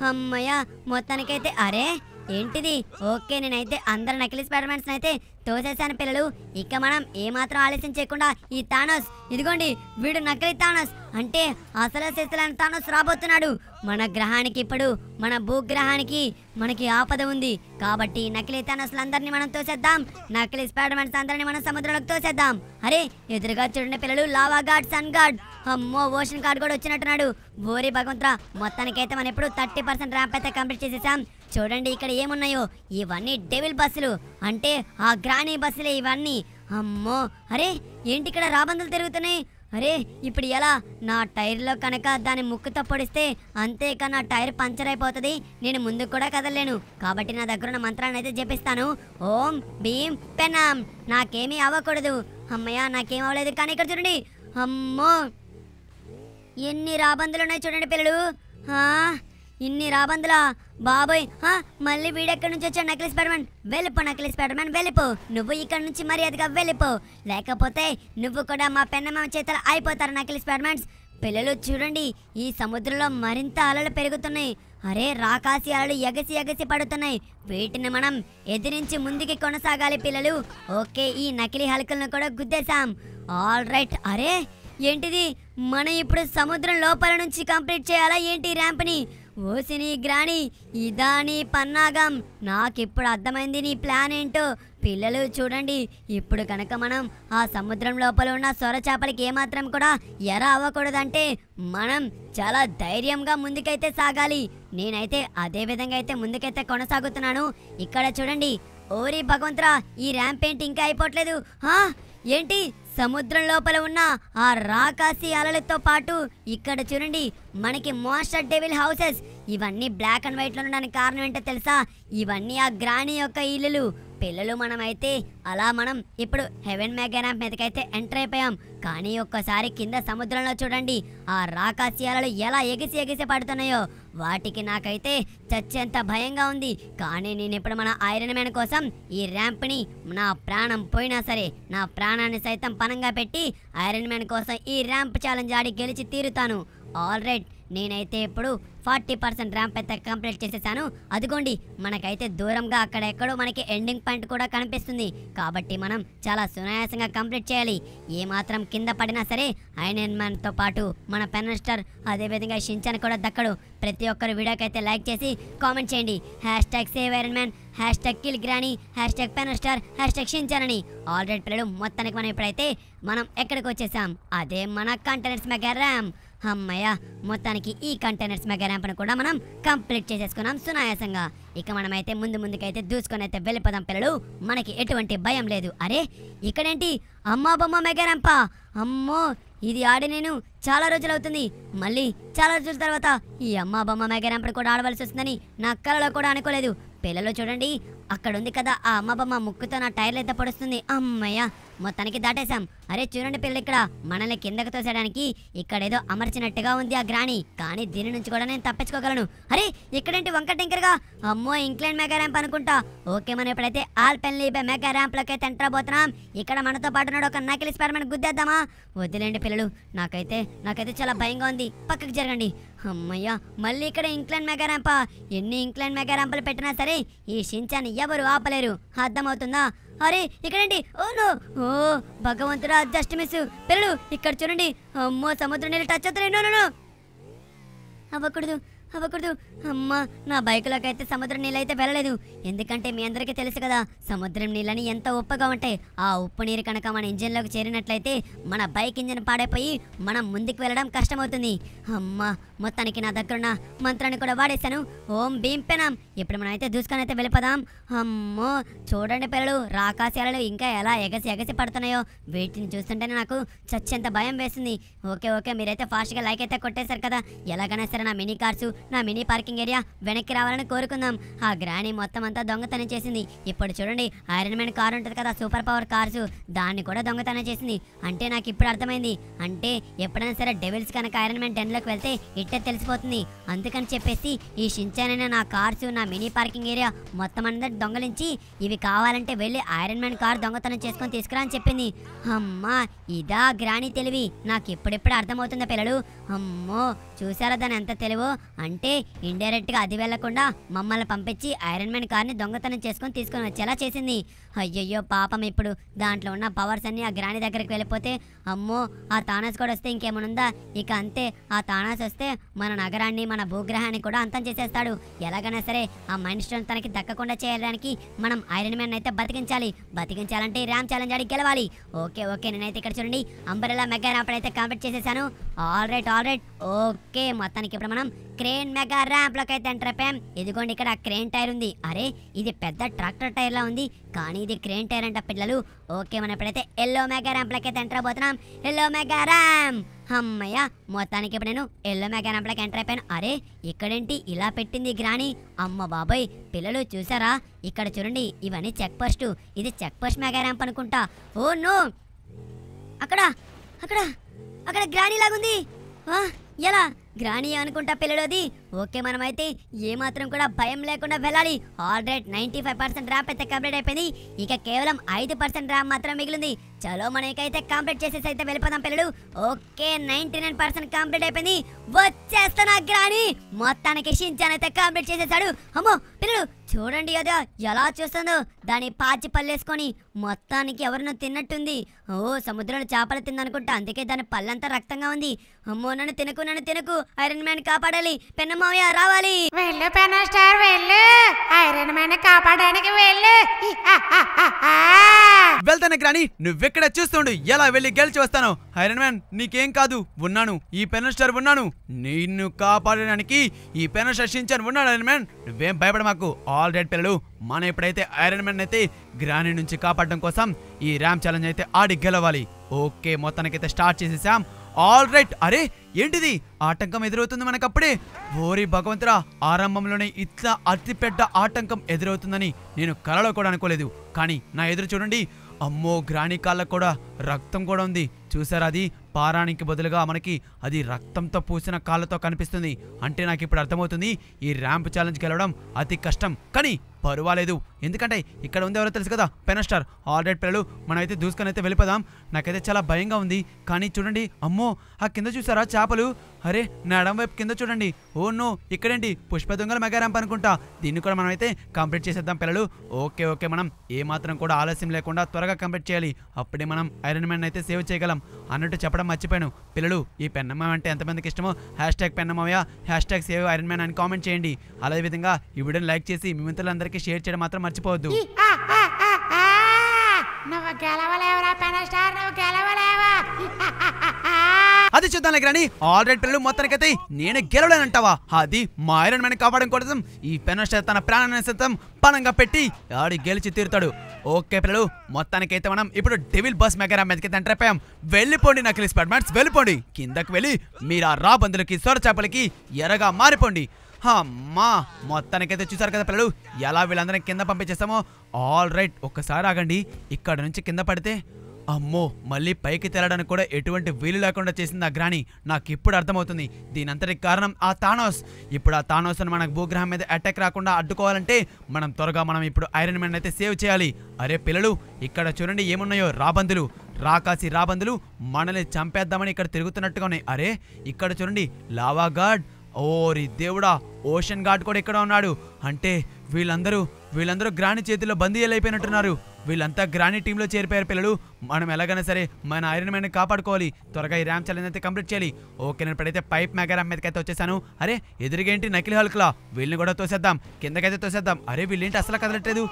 అమ్మయ్య మొత్తానికైతే అరే ఏంటిది ఓకే నేనైతే అందరు నకిలీ స్పైడర్మ్యాన్స్ అయితే తోసేసాను పిల్లలు ఇక మనం ఏమాత్రం ఆలస్యం చేయకుండా ఈ తానోస్ ఇదిగోండి వీడు నకిలీ తానోస్ అంటే అసలు శిస్తులైన తానోస్ రాబోతున్నాడు మన గ్రహానికి ఇప్పుడు మన భూగ్రహానికి మనకి ఆపద ఉంది కాబట్టి నకిలీ తనసులు అందరినీ మనం తోసేద్దాం నకిలీ స్పైడర్మెన్స్ అందరినీ మనం సముద్రంలోకి తోసేద్దాం అరే ఎదురుగా చూడండి పిల్లలు లావా గాడ్ సన్ గాడ్ అమ్మో ఓషన్ గాడ్ కూడా వచ్చినట్టున్నాడు భోరి మొత్తానికి మొత్తానికైతే మనం ఎప్పుడు థర్టీ పర్సెంట్ ర్యాంప్ అయితే కంప్లీట్ చేసేసాం చూడండి ఇక్కడ ఏమున్నాయో ఇవన్నీ డెవిల్ బస్సులు అంటే ఆ గ్రానీ బస్సులే ఇవన్నీ అమ్మో అరే ఏంటి ఇక్కడ రాబందులు తిరుగుతున్నాయి అరే ఇప్పుడు ఎలా నా టైర్లో కనుక దాని ముక్కుతో పొడిస్తే అంతేక నా టైర్ పంచర్ అయిపోతుంది నేను ముందుకు కూడా కదలలేను కాబట్టి నా దగ్గర ఉన్న మంత్రాన్ని అయితే చెప్పిస్తాను ఓం భీం పెనాం నాకేమీ అవ్వకూడదు అమ్మయ్య నాకేం అవ్వలేదు కానీ ఇక్కడ చూడండి అమ్మో ఎన్ని రాబందులు ఉన్నాయి చూడండి పిల్లలు ఇన్ని రాబందులా బాబోయ్ మళ్ళీ వీడెక్కడి నుంచి వచ్చాడు నకిలీ పెడమన్ వెళ్ళిపో నకిలీ పెడమన్ వెళ్ళిపో నువ్వు ఇక్కడ నుంచి మర్యాదగా వెళ్ళిపో లేకపోతే నువ్వు కూడా మా పెన్నమ్మ చేతలు అయిపోతారు నకిలీ పెడమన్స్ పిల్లలు చూడండి ఈ సముద్రంలో మరింత అలలు పెరుగుతున్నాయి అరే రాకాసి అలలు ఎగసి ఎగసి పడుతున్నాయి వీటిని మనం ఎదిరించి ముందుకి కొనసాగాలి పిల్లలు ఓకే ఈ నకిలీ హలకలను కూడా గుద్దేశాం ఆల్ రైట్ అరే ఏంటిది మనం ఇప్పుడు సముద్రం లోపల నుంచి కంప్లీట్ చేయాలా ఏంటి ర్యాంప్ని ఓసిని గ్రాణి ఇదా నీ పన్నాగం నాకిప్పుడు అర్థమైంది నీ ప్లాన్ ఏంటో పిల్లలు చూడండి ఇప్పుడు కనుక మనం ఆ సముద్రం లోపల ఉన్న సొర చేపలకి ఏమాత్రం కూడా ఎరా అవ్వకూడదంటే మనం చాలా ధైర్యంగా ముందుకైతే సాగాలి నేనైతే అదే విధంగా అయితే ముందుకైతే కొనసాగుతున్నాను ఇక్కడ చూడండి ఓరి భగవంతరా ఈ ర్యాంప్ ఏంటి ఇంకా అయిపోవట్లేదు ఏంటి సముద్రం లోపల ఉన్న ఆ రాకాసి అలలతో పాటు ఇక్కడ చూడండి మనకి మోన్స్టర్ డెవిల్ హౌసెస్ ఇవన్నీ బ్లాక్ అండ్ వైట్ లో ఉండడానికి కారణం ఏంటో తెలుసా ఇవన్నీ ఆ గ్రాణి యొక్క ఇల్లులు పిల్లలు మనమైతే అలా మనం ఇప్పుడు హెవెన్ మెగానా మీదకైతే ఎంటర్ అయిపోయాం కానీ ఒక్కసారి కింద సముద్రంలో చూడండి ఆ రాకాశీయాలలో ఎలా ఎగిసి ఎగిసి పడుతున్నాయో వాటికి నాకైతే చచ్చేంత భయంగా ఉంది కానీ నేను ఇప్పుడు మన ఐరన్ మ్యాన్ కోసం ఈ ర్యాంప్ని నా ప్రాణం పోయినా సరే నా ప్రాణాన్ని సైతం పనంగా పెట్టి ఐరన్ మ్యాన్ కోసం ఈ ర్యాంప్ ఛాలెంజ్ ఆడి గెలిచి తీరుతాను ఆల్ రైట్ నేనైతే ఇప్పుడు ఫార్టీ పర్సెంట్ ర్యాంప్ అయితే కంప్లీట్ చేసేసాను అదిగోండి మనకైతే దూరంగా అక్కడ ఎక్కడో మనకి ఎండింగ్ పాయింట్ కూడా కనిపిస్తుంది కాబట్టి మనం చాలా సునాయాసంగా కంప్లీట్ చేయాలి ఏ మాత్రం కింద పడినా సరే ఐనన్ మ్యాన్తో పాటు మన పెనస్టర్ అదేవిధంగా షించన్ కూడా దక్కడు ప్రతి ఒక్కరు వీడియోకైతే లైక్ చేసి కామెంట్ చేయండి hash tag save iron man hash tag kill granny hash tag pen star hash tag Shinchan అని ఆల్రెడీ పిల్లలు మొత్తానికి మనం ఇప్పుడైతే మనం ఎక్కడికి వచ్చేసాం అదే మన కంటెంట్స్ మెగా ర్యామ్ అమ్మయ్య మొత్తానికి ఈ కంటైనర్స్ మెగా ర్యాంప్ను కూడా మనం కంప్లీట్ చేసేసుకున్నాం సునాయాసంగా ఇక మనమైతే ముందు ముందుకైతే దూసుకొని అయితే వెళ్ళిపోదాం పిల్లలు మనకి ఎటువంటి భయం లేదు అరే ఇక్కడేంటి అమ్మా బొమ్మ మెగా ర్యాంప అమ్మో ఇది ఆడి నేను చాలా రోజులు అవుతుంది మళ్ళీ చాలా రోజుల తర్వాత ఈ అమ్మా బొమ్మ మెగా ర్యాంప్ కూడా ఆడవలసి వస్తుందని నా కలలో కూడా అనుకోలేదు పిల్లలు చూడండి అక్కడ ఉంది కదా ఆ అమ్మ బొమ్మ ముక్కుతో నా టైర్లు అయితే పొడుస్తుంది అమ్మయ్య మొత్తానికి దాటేశాం అరే చూడండి పిల్ల ఇక్కడ మనల్ని కిందకు తోసేయడానికి ఇక్కడేదో అమర్చినట్టుగా ఉంది ఆ గ్రాణి కానీ దీని నుంచి కూడా నేను తప్పించుకోగలను అరే ఇక్కడేంటి వంక టింకర్గా అమ్మో ఇంగ్లాండ్ మెగా ర్యాంప్ అనుకుంటా ఓకే మనం ఇప్పుడైతే ఆల్ పెళ్లి మెగా ర్యాంప్ అయితే ఎంటర్ పోతున్నాం ఇక్కడ మనతో పాటు ఉన్నాడు ఒక నకిలీ స్పెర్మెంట్ గుద్దేద్దామా వదిలేండి పిల్లలు నాకైతే నాకైతే చాలా భయంగా ఉంది పక్కకి జరగండి అమ్మయ్య మళ్ళీ ఇక్కడ ఇంగ్లాండ్ మెగా ర్యాంపా ఎన్ని ఇంగ్లాండ్ మెగా ర్యాంపులు పెట్టినా సరే ఈ షించాన్ని ఎవరు ఆపలేరు అర్థమవుతుందా అరే ఇక్కడండి ఓ నో ఓ భగవంతుడా జస్ట్ మిస్ పిల్లలు ఇక్కడ చూడండి అమ్మో సముద్రం నీళ్ళు టచ్ అవుతున్నాయి అవ్వకూడదు అవ్వకూడదు అమ్మా నా బైకులోకి అయితే సముద్రం నీళ్ళైతే వెళ్ళలేదు ఎందుకంటే మీ అందరికీ తెలుసు కదా సముద్రం నీళ్ళని ఎంత ఉప్పగా ఉంటాయి ఆ ఉప్పు నీరు కనుక మన ఇంజిన్లోకి చేరినట్లయితే మన బైక్ ఇంజిన్ పాడైపోయి మనం ముందుకు వెళ్ళడం కష్టమవుతుంది అమ్మా మొత్తానికి నా దగ్గర ఉన్న మంత్రాన్ని కూడా వాడేశాను ఓం భీం పెనాం ఇప్పుడు మనం అయితే దూసుకొని అయితే వెళ్ళిపోదాం అమ్మో చూడండి పిల్లలు రాకాశాలలు ఇంకా ఎలా ఎగసి ఎగసి పడుతున్నాయో వీటిని చూస్తుంటేనే నాకు చచ్చేంత భయం వేస్తుంది ఓకే ఓకే మీరైతే ఫాస్ట్గా లైక్ అయితే కొట్టేశారు కదా ఎలాగైనా సరే నా మినీ కార్సు నా మినీ పార్కింగ్ ఏరియా వెనక్కి రావాలని కోరుకుందాం ఆ గ్రాణి మొత్తం అంతా దొంగతనం చేసింది ఇప్పుడు చూడండి ఐరన్ మ్యాన్ కార్ ఉంటుంది కదా సూపర్ పవర్ కార్స్ దాన్ని కూడా దొంగతనం చేసింది అంటే నాకు ఇప్పుడు అర్థమైంది అంటే ఎప్పుడైనా సరే డెవిల్స్ కనుక ఐరన్ మ్యాన్ టెన్లోకి వెళ్తే ఇట్టే తెలిసిపోతుంది అందుకని చెప్పేసి ఈ షించానైన నా కార్స్ నా మినీ పార్కింగ్ ఏరియా మొత్తం అందరి దొంగలించి ఇవి కావాలంటే వెళ్ళి ఐరన్ మ్యాన్ కార్ దొంగతనం చేసుకొని తీసుకురా అని చెప్పింది అమ్మా ఇదా గ్రాణి తెలివి నాకు ఇప్పుడిప్పుడు అర్థమవుతుంది పిల్లలు అమ్మో చూసారా దాని ఎంత తెలివో అంటే ఇండైరెక్ట్గా అది వెళ్లకుండా మమ్మల్ని పంపించి ఐరన్ మ్యాన్ కార్ని దొంగతనం చేసుకొని తీసుకొని వచ్చేలా చేసింది అయ్యయ్యో పాపం ఇప్పుడు దాంట్లో ఉన్న పవర్స్ అన్ని ఆ గ్రాని దగ్గరికి వెళ్ళిపోతే అమ్మో ఆ తానాస్ కూడా వస్తే ఇంకేమనుందా ఇక అంతే ఆ తానాస్ వస్తే మన నగరాన్ని మన భూగ్రహాన్ని కూడా అంతం చేసేస్తాడు ఎలాగైనా సరే ఆ మైండ్ తనకి దక్కకుండా చేయడానికి మనం ఐరన్ మ్యాన్ అయితే బతికించాలి బతికించాలంటే ర్యామ్ ఛాలెంజ్ ఆడి గెలవాలి ఓకే ఓకే నేనైతే ఇక్కడ చూడండి అంబరెలా మెగా అప్పుడైతే కంప్లీట్ చేసేసాను all right all right okay మొత్తానికి ఇప్పుడు మనం క్రేన్ మెగా ర్యాంప్లోకి అయితే ఎంటర్ అయిపోయాం ఇదిగోండి ఇక్కడ క్రేన్ టైర్ ఉంది అరే ఇది పెద్ద ట్రాక్టర్ టైర్ లా ఉంది కానీ ఇది క్రేన్ టైర్ అంట పిల్లలు ఓకే మనం ఎప్పుడైతే ఎల్లో మెగా ర్యాంప్లోకి అయితే ఎంటర్ అయిపోతున్నాం ఎల్లో మెగా ర్యాంప్ అమ్మయ్య మొత్తానికి ఇప్పుడు నేను ఎల్లో మెగా ర్యాంప్లోకి ఎంటర్ అయిపోయాను అరే ఇక్కడేంటి ఇలా పెట్టింది గ్రాని అమ్మ బాబాయ్ పిల్లలు చూసారా ఇక్కడ చూడండి ఇవన్నీ చెక్ పోస్ట్ ఇది చెక్ పోస్ట్ మెగా ర్యాంప్ అనుకుంటా ఓ నో అక్కడ అక్కడ అక్కడ గ్రానీ లాగుంది ఎలా గ్రాణి అనుకుంటా అది ఓకే మనమైతే ఏమాత్రం కూడా భయం లేకుండా వెళ్ళాలి already ninety five percent ramp అయితే కంప్లీట్ అయిపోయింది ఇక కేవలం ఐదు పర్సెంట్ ర్యాప్ మాత్రం మిగిలింది చలో మనకైతే కంప్లీట్ చేసేసి అయితే వెళ్ళిపోదాం పిల్లలు okay ninety nine percent complete అయిపోయింది వచ్చేస్తున్నా గ్రాని మొత్తానికి షించాన్ అయితే కంప్లీట్ చేసేసాడు అమ్మో పిల్లలు చూడండి అదో ఎలా చూస్తుందో దాని పాచి పల్లేసుకొని మొత్తానికి ఎవరినో తిన్నట్టుంది ఓ సముద్రంలో చేపలు తిందనుకుంటా అందుకే దాని పళ్ళంతా రక్తంగా ఉంది అమ్మో నన్ను తినకు నన్ను తినకు ఐరన్ మ్యాన్ కాపాడాలి పెన్న మావయ్య రావాలి వెళ్ళు పెన్న స్టార్ వెళ్ళు ఐరన్ మ్యాన్ కాపాడడానికి వెళ్ళు వెళ్తాను గ్రాని నువ్వెక్కడ చూస్తుండు ఎలా వెళ్ళి గెలిచి వస్తాను ఐరన్ మ్యాన్ నీకేం కాదు ఉన్నాను ఈ పెన్న స్టార్ ఉన్నాను నిన్ను కాపాడడానికి ఈ పెన్న స్టార్ ఉన్నాడు ఐరన్ మ్యాన్ నువ్వేం భయపడ మాకు ఆల్ రైట్ పిల్లలు మనం ఎప్పుడైతే ఐరన్ మ్యాన్ అయితే గ్రాని నుంచి కాపాడడం కోసం ఈ ర్యామ్ ఛాలెంజ్ అయితే ఆడి గెలవాలి ఓకే మొత్తానికి అయితే స్టార్ట్ చేసేసాం ఆల్ రైట్ అరే ఏంటిది ఆటంకం ఎదురవుతుంది మనకు అప్పుడే ఓరి భగవంతురా ఆరంభంలోనే ఇట్లా అతిపెద్ద ఆటంకం ఎదురవుతుందని నేను కలలో కూడా అనుకోలేదు కానీ నా ఎదురు చూడండి అమ్మో గ్రాణి కాళ్ళకు కూడా రక్తం కూడా ఉంది చూసారా అది పారానికి బదులుగా మనకి అది రక్తంతో పూసిన కాళ్ళతో కనిపిస్తుంది అంటే నాకు ఇప్పుడు అర్థమవుతుంది ఈ ర్యాంప్ ఛాలెంజ్ గెలవడం అతి కష్టం కానీ పర్వాలేదు ఎందుకంటే ఇక్కడ ఉంది ఎవరో తెలుసు కదా పెనస్టార్ ఆల్రెడీ పిల్లలు మనమైతే దూసుకొని అయితే వెళ్ళిపోదాం నాకైతే చాలా భయంగా ఉంది కానీ చూడండి అమ్మో ఆ కింద చూసారా చేపలు అరే నడం వైపు కింద చూడండి ఓ నో ఇక్కడేంటి పుష్ప దొంగల మెగారాంప్ అనుకుంటా దీన్ని కూడా మనమైతే కంప్లీట్ చేసేద్దాం పిల్లలు ఓకే ఓకే మనం ఏమాత్రం కూడా ఆలస్యం లేకుండా త్వరగా కంప్లీట్ చేయాలి అప్పుడే మనం ఐరన్ మ్యాన్ అయితే సేవ్ చేయగలం అన్నట్టు చెప్పడం మర్చిపోయాను పిల్లలు ఈ పెన్నమ్మ అంటే ఎంతమందికి ఇష్టమో హ్యాష్ ట్యాగ్ పెన్నమ్మయ్య hash tag save iron man అని కామెంట్ చేయండి అదేవిధంగా ఈ వీడియోని లైక్ చేసి మిమ్మల్ని అందరికీ షేర్ చేయడం మాత్రం మర్చిపోవద్దు నువ్వు గెలవలేవరా పెనస్టార్ నువ్వు గెలవలేవా అది చూద్దాంలే గ్రాని ఆల్రెడీ పిల్లలు మొత్తానికైతే నేను గెలవలేనంటావా అది మా ఐరన్ మ్యాన్ కాపాడడం కోసం ఈ పెనస్టర్ తన ప్రాణాన్ని సిద్ధం పణంగా పెట్టి ఆడి గెలిచి తీరుతాడు ఓకే పిల్లలు మొత్తానికైతే మనం ఇప్పుడు డెవిల్ బస్ మెగరా మీదకి తండ్రిపోయాం వెళ్ళిపోండి నకిలీ స్పాడ్మాట్స్ వెళ్ళిపోండి కిందకి వెళ్ళి మీరు ఆ రాబందులకి సొర చేపలకి ఎరగా మారిపోండి అమ్మా మొత్తానికైతే చూసారు కదా పిల్లలు ఎలా వీళ్ళందరినీ కింద పంపించేస్తామో ఆల్ రైట్ ఒక్కసారి ఆగండి ఇక్కడ నుంచి కింద పడితే అమ్మో మళ్ళీ పైకి తేలడానికి కూడా ఎటువంటి వీలు లేకుండా చేసింది ఆ గ్రాణి నాకు ఇప్పుడు అర్థమవుతుంది దీని అంతటికి కారణం ఆ తానోస్ ఇప్పుడు ఆ తానోస్ను మనకు భూగ్రహం మీద అటాక్ రాకుండా అడ్డుకోవాలంటే మనం త్వరగా మనం ఇప్పుడు ఐరన్ మ్యాన్ అయితే సేవ్ చేయాలి అరే పిల్లలు ఇక్కడ చూడండి ఏమున్నాయో రాబందులు రాకాసి రాబందులు మనల్ని చంపేద్దామని ఇక్కడ తిరుగుతున్నట్టుగా ఉన్నాయి అరే ఇక్కడ చూడండి లావా గార్డ్ ఓరి దేవుడా ఓషన్ గార్డ్ కూడా ఇక్కడ ఉన్నాడు అంటే వీళ్ళందరూ వీళ్ళందరూ గ్రాని చేతిలో అయిపోయినట్టున్నారు వీళ్ళంతా గ్రానీ టీంలో చేరిపోయారు పిల్లలు మనం ఎలాగైనా సరే మన ఐరన్ మ్యాన్ కాపాడుకోవాలి త్వరగా ఈ ర్యామ్ ఛాలెంజ్ అయితే కంప్లీట్ చేయాలి ఓకే నేను ఇప్పుడైతే పైప్ మెగా ర్యామ్ అయితే వచ్చేసాను అరే ఎదురుగేంటి నకిలీ హల్క్లా వీళ్ళని కూడా తోసేద్దాం కిందకైతే తోసేద్దాం అరే వీళ్ళేంటి అసలు కదలట్లేదు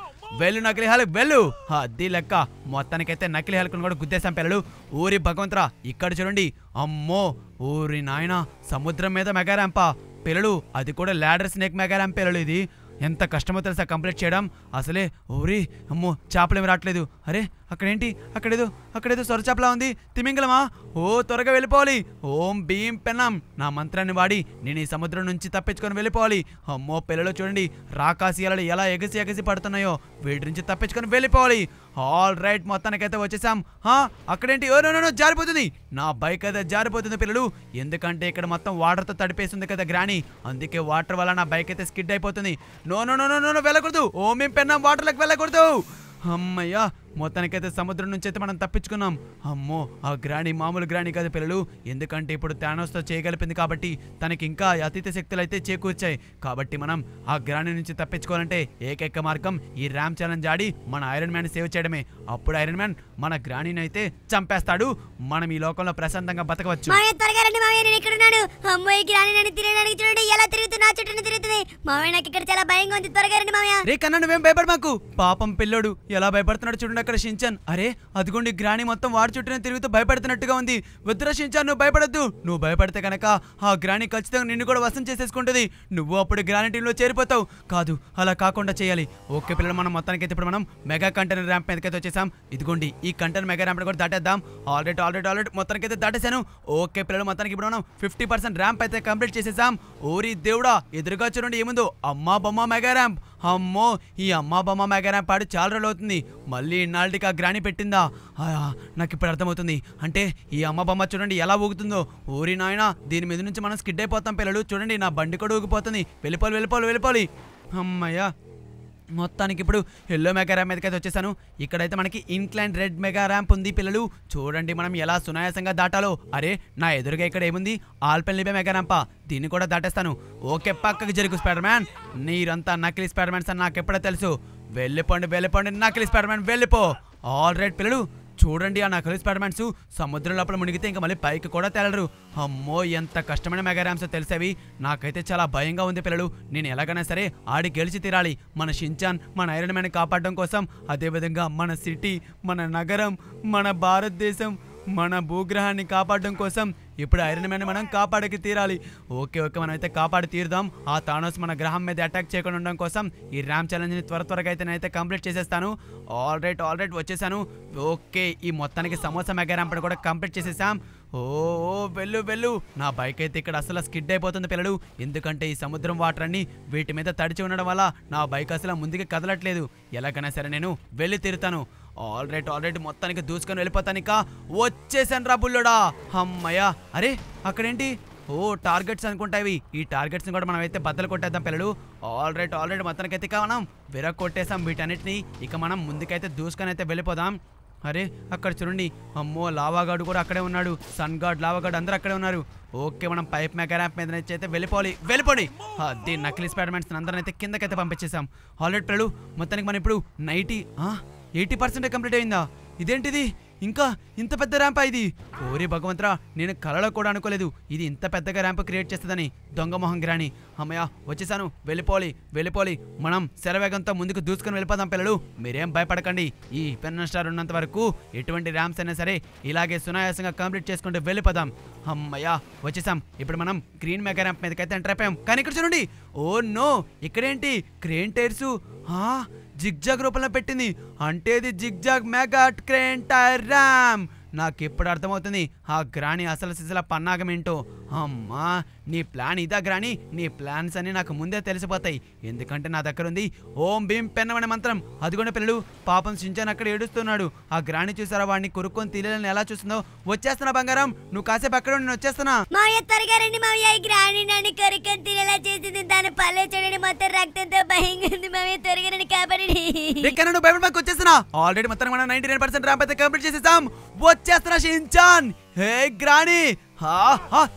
వెళ్ళు నకిలీ హల్క్ వెళ్ళు అద్దీ లెక్క మొత్తానికైతే నకిలీ హల్క్ను కూడా గుద్దేశాం పిల్లలు ఊరి భగవంతరా ఇక్కడ చూడండి అమ్మో ఊరి నాయన సముద్రం మీద ర్యాంపా పిల్లలు అది కూడా లాడర్ స్నేక్ ర్యాంప్ పిల్లలు ఇది ఎంత కష్టమో తెలుసా కంప్లీట్ చేయడం అసలే ఓరి అమ్మో చేపలేమి రావట్లేదు అరే అక్కడేంటి అక్కడేదో అక్కడేదో సొరచాపలా ఉంది తిమింగలమా ఓ త్వరగా వెళ్ళిపోవాలి ఓం భీం పెన్నాం నా మంత్రాన్ని వాడి నేను ఈ సముద్రం నుంచి తప్పించుకొని వెళ్ళిపోవాలి అమ్మో పిల్లలు చూడండి రాకాసి ఎలా ఎగసి ఎగసి పడుతున్నాయో వీటి నుంచి తప్పించుకొని వెళ్ళిపోవాలి ఆల్ రైట్ మొత్తానికైతే వచ్చేసాం హా అక్కడేంటి ఓ నో జారిపోతుంది నా బైక్ అయితే జారిపోతుంది పిల్లలు ఎందుకంటే ఇక్కడ మొత్తం వాటర్తో తడిపేస్తుంది కదా గ్రాని అందుకే వాటర్ వల్ల నా బైక్ అయితే స్కిడ్ అయిపోతుంది no no no no no వెళ్ళకూడదు ఓ మేము పెన్నాం వాటర్లకు వెళ్ళకూడదు అమ్మయ్యా మొత్తానికైతే సముద్రం నుంచి అయితే మనం తప్పించుకున్నాం అమ్మో ఆ గ్రాణి మామూలు గ్రాణి కాదు పిల్లలు ఎందుకంటే ఇప్పుడు తానోస్తో చేయగలిపింది కాబట్టి తనకి ఇంకా అతీత శక్తులు అయితే చేకూర్చాయి కాబట్టి మనం ఆ గ్రాణి నుంచి తప్పించుకోవాలంటే ఏకైక మార్గం ఈ ర్యామ్ ఛాలెంజ్ ఆడి మన ఐరన్ మ్యాన్ సేవ్ చేయడమే అప్పుడు ఐరన్ మ్యాన్ మన గ్రాణిని అయితే చంపేస్తాడు మనం ఈ లోకంలో ప్రశాంతంగా బతకవచ్చు నా చుట్టూనే తిరుగుతుంది మామయ్య ఇక్కడ చాలా భయంగా ఉంది త్వరగా రండి మామయ్య రే కన్నా నువ్వేం భయపడ మాకు పాపం పిల్లోడు ఎలా భయపడుతున్నాడు చూడండి అక్కడ షించాన్ అరే అదిగోండి గ్రాణి మొత్తం వాడి చుట్టూనే తిరుగుతూ భయపడుతున్నట్టుగా ఉంది వద్దురా షించాన్ నువ్వు భయపడద్దు నువ్వు భయపడితే కనుక ఆ గ్రాణి ఖచ్చితంగా నిన్ను కూడా వసం చేసేసుకుంటుంది నువ్వు అప్పుడు గ్రాణి టీంలో చేరిపోతావు కాదు అలా కాకుండా చేయాలి ఓకే పిల్లలు మనం మొత్తానికి అయితే ఇప్పుడు మనం మెగా కంటైనర్ ర్యాంప్ మీదకైతే వచ్చేసాం ఇదిగోండి ఈ కంటైనర్ మెగా ర్యాంప్ కూడా దాటేద్దాం ఆల్రెడీ ఆల్రెడీ ఆల్రెడీ అయితే దాటేశాను ఓకే పిల్లలు మొత్తానికి ఇప్పుడు మనం ఫిఫ్టీ పర్సెంట్ ర్యాంప్ అయితే కంప్లీట్ చేసేసాం ఓరి దేవుడు కూడా ఎదురుగా చూడండి ఏముందో అమ్మా బొమ్మ మెగా ర్యాంప్ అమ్మో ఈ అమ్మా బొమ్మ మెగా ర్యాంప్ ఆడి చాలా రోజులు అవుతుంది మళ్ళీ ఇన్నాళ్ళకి ఆ గ్రాని పెట్టిందా నాకు ఇప్పుడు అర్థమవుతుంది అంటే ఈ అమ్మ బొమ్మ చూడండి ఎలా ఊగుతుందో ఊరి నాయన దీని మీద నుంచి మనం స్కిడ్ అయిపోతాం పిల్లలు చూడండి నా బండి కూడా ఊగిపోతుంది వెళ్ళిపోవాలి వెళ్ళిపోవాలి వెళ్ళిపోవాలి అమ్మయ్యా మొత్తానికి ఇప్పుడు ఎల్లో మెగా ర్యాంప్ అయితే వచ్చేసాను ఇక్కడైతే మనకి ఇన్క్లైన్ రెడ్ మెగా ర్యాంప్ ఉంది పిల్లలు చూడండి మనం ఎలా సునాయాసంగా దాటాలో అరే నా ఎదురుగా ఇక్కడ ఏముంది ఆల్పెన్ లిబే మెగా ర్యాంపా దీన్ని కూడా దాటేస్తాను ఓకే పక్కకి జరుగు స్పైడర్ మ్యాన్ నీరంతా నకిలీ స్పైడర్ మ్యాన్స్ అని నాకు ఎప్పుడో తెలుసు వెళ్ళిపోండి వెళ్ళిపోండి నకిలీ స్పైడర్ మ్యాన్ వెళ్ళిపో ఆల్ రైట్ పిల్లలు చూడండి ఆ నకలి స్పైడర్మ్యాన్స్ సముద్రం లోపల మునిగితే ఇంకా మళ్ళీ పైకి కూడా తేలరు అమ్మో ఎంత కష్టమైన మెగారామ్స్ తెలిసేవి నాకైతే చాలా భయంగా ఉంది పిల్లలు నేను ఎలాగైనా సరే ఆడి గెలిచి తీరాలి మన షించాన్ మన ఐరన్ మ్యాన్ కాపాడడం కోసం అదేవిధంగా మన సిటీ మన నగరం మన భారతదేశం మన భూగ్రహాన్ని కాపాడడం కోసం ఇప్పుడు ఐరన్ మ్యాన్ మనం కాపాడకి తీరాలి ఓకే ఓకే మనం అయితే కాపాడి తీరుదాం ఆ తానోస్ మన గ్రహం మీద అటాక్ చేయకుండా ఉండడం కోసం ఈ ర్యామ్ ఛాలెంజ్ని త్వర త్వరగా అయితే నేనైతే కంప్లీట్ చేసేస్తాను ఆల్ రైట్ ఆల్ రైట్ వచ్చేసాను ఓకే ఈ మొత్తానికి సమోసా మెగా ర్యాంప్ని కూడా కంప్లీట్ చేసేసాం ఓ వెళ్ళు వెళ్ళు నా బైక్ అయితే ఇక్కడ అసలు స్కిడ్ అయిపోతుంది పిల్లలు ఎందుకంటే ఈ సముద్రం వాటర్ అన్ని వీటి మీద తడిచి ఉండడం వల్ల నా బైక్ అసలు ముందుకు కదలట్లేదు ఎలాగైనా సరే నేను వెళ్ళి తీరుతాను ఆల్ రైట్ ఆల్ రైట్ మొత్తానికి దూసుకొని వెళ్ళిపోతాను ఇక వచ్చేసాను రా బుల్లోడా అమ్మయ్యా అరే అక్కడేంటి ఓ టార్గెట్స్ అనుకుంటావి ఈ టార్గెట్స్ని కూడా మనం అయితే బద్దలు కొట్టేద్దాం పిల్లలు ఆల్ రైట్ ఆల్ రైట్ మొత్తానికి అయితే ఇక మనం కొట్టేసాం వీటన్నిటిని ఇక మనం ముందుకైతే దూసుకొని అయితే వెళ్ళిపోదాం అరే అక్కడ చూడండి అమ్మో లావాగాడు కూడా అక్కడే ఉన్నాడు సన్ గాడ్ లావాగాడు అందరూ అక్కడే ఉన్నారు ఓకే మనం పైప్ మెకానాప్ మీద నుంచి అయితే వెళ్ళిపోవాలి వెళ్ళిపోండి అది నకిలీ స్పైడర్మెన్స్ అందరినైతే కిందకైతే పంపించేసాం ఆల్రెడీ పిల్లలు మొత్తానికి మనం ఇప్పుడు నైటీ ఎయిటీ పర్సెంట్ కంప్లీట్ అయిందా ఇదేంటిది ఇంకా ఇంత పెద్ద ర్యాంపా ఇది ఓరే భగవంతరా నేను కలలో కూడా అనుకోలేదు ఇది ఇంత పెద్దగా ర్యాంప్ క్రియేట్ చేస్తుందని దొంగ మొహం గ్రాణి అమ్మయ్య వచ్చేసాను వెళ్ళిపోవాలి వెళ్ళిపోవాలి మనం శరవేగంతో ముందుకు దూసుకొని వెళ్ళిపోదాం పిల్లలు మీరేం భయపడకండి ఈ పెన్ స్టార్ ఉన్నంత వరకు ఎటువంటి ర్యాంప్స్ అయినా సరే ఇలాగే సునాయాసంగా కంప్లీట్ చేసుకుంటూ వెళ్ళిపోదాం అమ్మయ్య వచ్చేసాం ఇప్పుడు మనం గ్రీన్ మెగా ర్యాంప్ మీదకైతే ఎంటర్ అయిపోయాం కానీ ఇక్కడ చూడండి ఓ నో ఇక్కడేంటి క్రేన్ టైర్సు జిగ్జాగ్ రూపంలో పెట్టింది అంటే ఇది zigzag mega crane tyre ramp నాకు ఎప్పుడు అర్థమవుతుంది ఆ గ్రాణి అసలు సిసల పన్నాగం ఏంటో అమ్మా నీ ప్లాన్ ఇదా గ్రాని నీ ప్లాన్స్ అన్ని నాకు ముందే తెలిసిపోతాయి ఎందుకంటే నా దగ్గర ఉంది ఓం భీం పెన్నవని మంత్రం అదిగొండ పిల్లలు పాపం సించాన్ అక్కడ ఏడుస్తున్నాడు ఆ గ్రాని చూసారా వాడిని కొరుక్కొని తెలియని ఎలా చూస్తుందో వచ్చేస్తున్నా బంగారం నువ్వు కాసేపు అక్కడ నేను వచ్చేస్తున్నా గ్రాని చేసింది పల్లె నువ్వు మాకు వచ్చేస్తున్నా ఆల్రెడీ నైన్ పర్సెంట్ వచ్చేస్తున్నా షించాన్ హే గ్రాని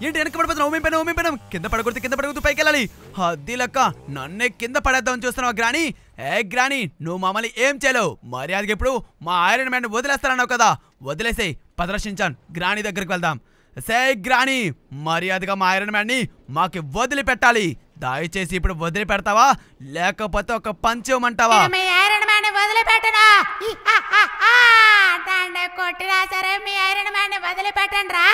ఏంటి వెనక పడిపోతున్నా ఉమ్మిపోయినా ఉమ్మిపోయినా కింద పడకూడదు కింద పడకూడదు పైకి వెళ్ళాలి అద్ది లెక్క నన్నే కింద పడేద్దామని చూస్తున్నావు గ్రాని ఏ గ్రాని నువ్వు మమ్మల్ని ఏం చేయలేవు మర్యాదకి ఇప్పుడు మా ఐరన్ మ్యాన్ వదిలేస్తారన్నావు కదా వదిలేసేయి ప్రదర్శించాను గ్రాని దగ్గరికి వెళ్దాం సే గ్రాని మర్యాదగా మా ఐరన్ మ్యాన్ని మాకి వదిలిపెట్టాలి దయచేసి ఇప్పుడు వదిలి పెడతావా లేకపోతే ఒక పంచమంటావా వదిలిపెట్టనా కొట్టినా సరే మీ ఐరన్ మ్యాన్ వదిలిపెట్టండి రా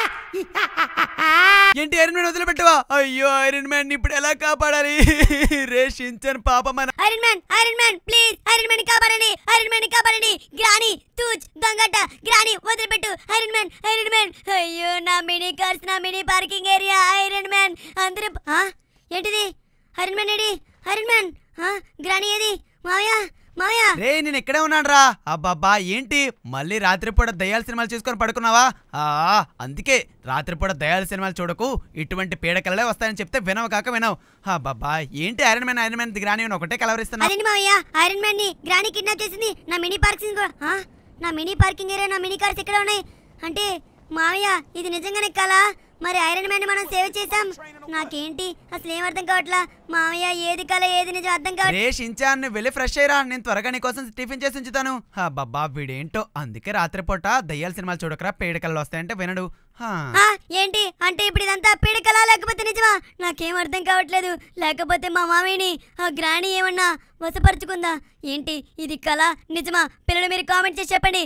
ఏంటి ఐరన్ మ్యాన్ వదిలిపెట్టవా అయ్యో ఐరన్ మ్యాన్ ఇప్పుడు ఎలా కాపాడాలి రేషించను పాప మన iron man iron man please iron man కాపాడండి ఐరన్ మ్యాన్ కాపాడండి గ్రాని తూజ్ గంగట్ట గ్రాని వదిలిపెట్టు ఐరన్ మ్యాన్ ఐరన్ మ్యాన్ అయ్యో నా మినీ కార్స్ నా mini parking area iron man అందరూ ఏంటిది హరిణ్మన్ ఏడి హరిణ్మన్ గ్రాని ఏది మావయా మావయా రే నేను ఇక్కడే రా అబ్బాబ్బా ఏంటి మళ్ళీ రాత్రిపూట దయాల సినిమాలు చూసుకొని పడుకున్నావా ఆ అందుకే రాత్రిపూట దయాల సినిమాలు చూడకు ఇటువంటి పీడకలలే వస్తాయని చెప్తే వినవు కాక వినవు అబ్బాబ్బా ఏంటి ఐరన్ మ్యాన్ ఐరన్ మ్యాన్ గ్రాని అని ఒకటే కలవరిస్తున్నా అదేంటి మావయ్య ఐరన్ మ్యాన్ ని గ్రాని కిడ్నాప్ చేసింది నా మినీ పార్కింగ్ నా మినీ పార్కింగ్ ఏరియా నా మినీ కార్స్ ఇక్కడ ఉన్నాయి అంటే మావయ్య ఇది నిజంగానే కళ మరి ఐరన్ మ్యాన్ మనం సేవ్ చేసాం నాకేంటి అసలు ఏం అర్థం కావట్లా మామయ్య ఏది కల ఏది నిజం అర్థం కావట్లేదు వెళ్ళి ఫ్రెష్ అయ్యరా నేను త్వరగా నీకోసం టిఫిన్ చేసి ఉంచుతాను బాబా వీడేంటో అందుకే రాత్రిపూట దయ్యాల సినిమాలు చూడకరా పేడకల్లో వస్తాయంటే వినడు ఏంటి అంటే ఇప్పుడు ఇదంతా పీడకలా లేకపోతే నిజమా నాకేం అర్థం కావట్లేదు లేకపోతే మా మామయ్యని ఆ గ్రాణి ఏమన్నా వసపరుచుకుందా ఏంటి ఇది కళ నిజమా పిల్లలు మీరు కామెంట్ చేసి చెప్పండి